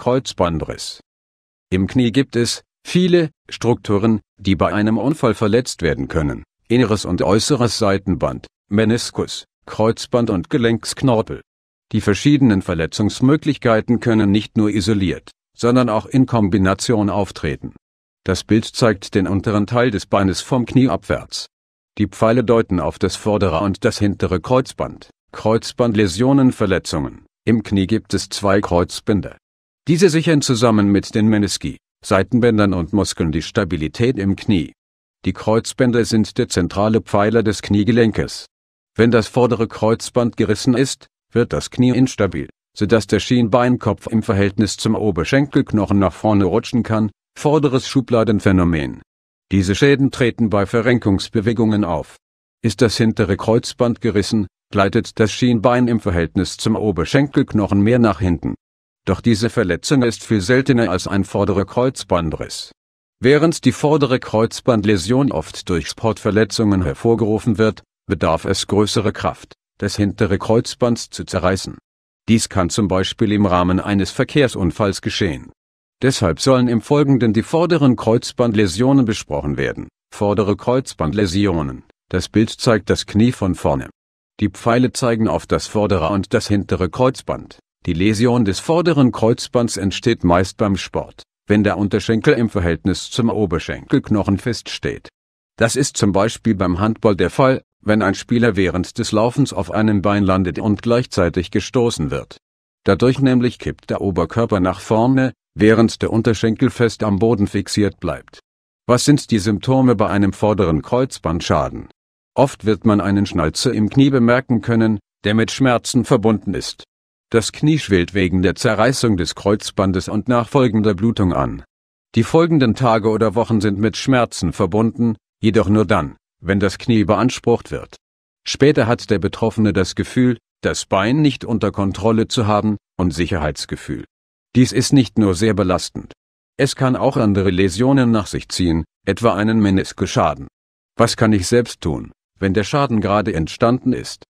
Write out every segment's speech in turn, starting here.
Kreuzbandriss. Im Knie gibt es viele Strukturen, die bei einem Unfall verletzt werden können. Inneres und äußeres Seitenband, Meniskus, Kreuzband und Gelenksknorpel. Die verschiedenen Verletzungsmöglichkeiten können nicht nur isoliert, sondern auch in Kombination auftreten. Das Bild zeigt den unteren Teil des Beines vom Knie abwärts. Die Pfeile deuten auf das vordere und das hintere Kreuzband. Kreuzbandläsionen Verletzungen. Im Knie gibt es zwei Kreuzbänder. Diese sichern zusammen mit den Menisci, Seitenbändern und Muskeln die Stabilität im Knie. Die Kreuzbänder sind der zentrale Pfeiler des Kniegelenkes. Wenn das vordere Kreuzband gerissen ist, wird das Knie instabil, sodass der Schienbeinkopf im Verhältnis zum Oberschenkelknochen nach vorne rutschen kann, vorderes Schubladenphänomen. Diese Schäden treten bei Verrenkungsbewegungen auf. Ist das hintere Kreuzband gerissen, gleitet das Schienbein im Verhältnis zum Oberschenkelknochen mehr nach hinten doch diese Verletzung ist viel seltener als ein vorderer Kreuzbandriss. Während die vordere Kreuzbandläsion oft durch Sportverletzungen hervorgerufen wird, bedarf es größere Kraft, das hintere Kreuzband zu zerreißen. Dies kann zum Beispiel im Rahmen eines Verkehrsunfalls geschehen. Deshalb sollen im Folgenden die vorderen Kreuzbandläsionen besprochen werden. Vordere Kreuzbandläsionen. Das Bild zeigt das Knie von vorne. Die Pfeile zeigen auf das vordere und das hintere Kreuzband. Die Läsion des vorderen Kreuzbands entsteht meist beim Sport, wenn der Unterschenkel im Verhältnis zum Oberschenkelknochen feststeht. Das ist zum Beispiel beim Handball der Fall, wenn ein Spieler während des Laufens auf einem Bein landet und gleichzeitig gestoßen wird. Dadurch nämlich kippt der Oberkörper nach vorne, während der Unterschenkel fest am Boden fixiert bleibt. Was sind die Symptome bei einem vorderen Kreuzbandschaden? Oft wird man einen Schnalzer im Knie bemerken können, der mit Schmerzen verbunden ist. Das Knie schwillt wegen der Zerreißung des Kreuzbandes und nachfolgender Blutung an. Die folgenden Tage oder Wochen sind mit Schmerzen verbunden, jedoch nur dann, wenn das Knie beansprucht wird. Später hat der Betroffene das Gefühl, das Bein nicht unter Kontrolle zu haben, und Sicherheitsgefühl. Dies ist nicht nur sehr belastend. Es kann auch andere Läsionen nach sich ziehen, etwa einen Meniskusschaden. Was kann ich selbst tun, wenn der Schaden gerade entstanden ist?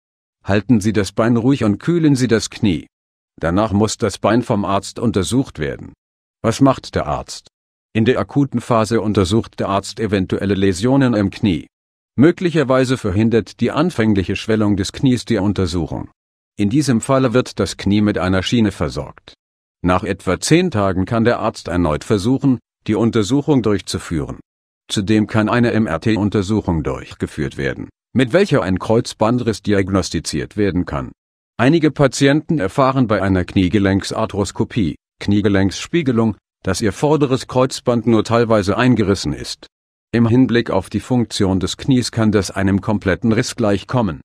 halten Sie das Bein ruhig und kühlen Sie das Knie. Danach muss das Bein vom Arzt untersucht werden. Was macht der Arzt? In der akuten Phase untersucht der Arzt eventuelle Läsionen im Knie. Möglicherweise verhindert die anfängliche Schwellung des Knies die Untersuchung. In diesem Falle wird das Knie mit einer Schiene versorgt. Nach etwa zehn Tagen kann der Arzt erneut versuchen, die Untersuchung durchzuführen. Zudem kann eine MRT-Untersuchung durchgeführt werden mit welcher ein Kreuzbandriss diagnostiziert werden kann. Einige Patienten erfahren bei einer Kniegelenksarthroskopie, Kniegelenksspiegelung, dass ihr vorderes Kreuzband nur teilweise eingerissen ist. Im Hinblick auf die Funktion des Knies kann das einem kompletten Riss gleichkommen.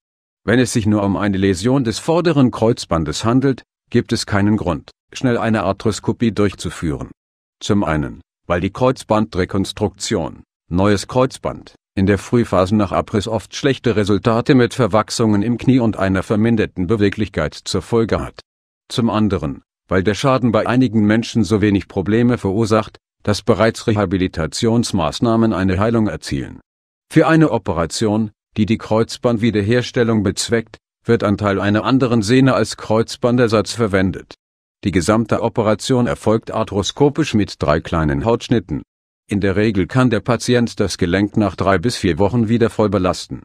Wenn es sich nur um eine Läsion des vorderen Kreuzbandes handelt, gibt es keinen Grund, schnell eine Arthroskopie durchzuführen. Zum einen, weil die Kreuzbandrekonstruktion, neues Kreuzband, in der Frühphase nach Abriss oft schlechte Resultate mit Verwachsungen im Knie und einer verminderten Beweglichkeit zur Folge hat. Zum anderen, weil der Schaden bei einigen Menschen so wenig Probleme verursacht, dass bereits Rehabilitationsmaßnahmen eine Heilung erzielen. Für eine Operation, die die Kreuzbandwiederherstellung bezweckt, wird ein Teil einer anderen Sehne als Kreuzbandersatz verwendet. Die gesamte Operation erfolgt arthroskopisch mit drei kleinen Hautschnitten in der Regel kann der Patient das Gelenk nach drei bis vier Wochen wieder voll belasten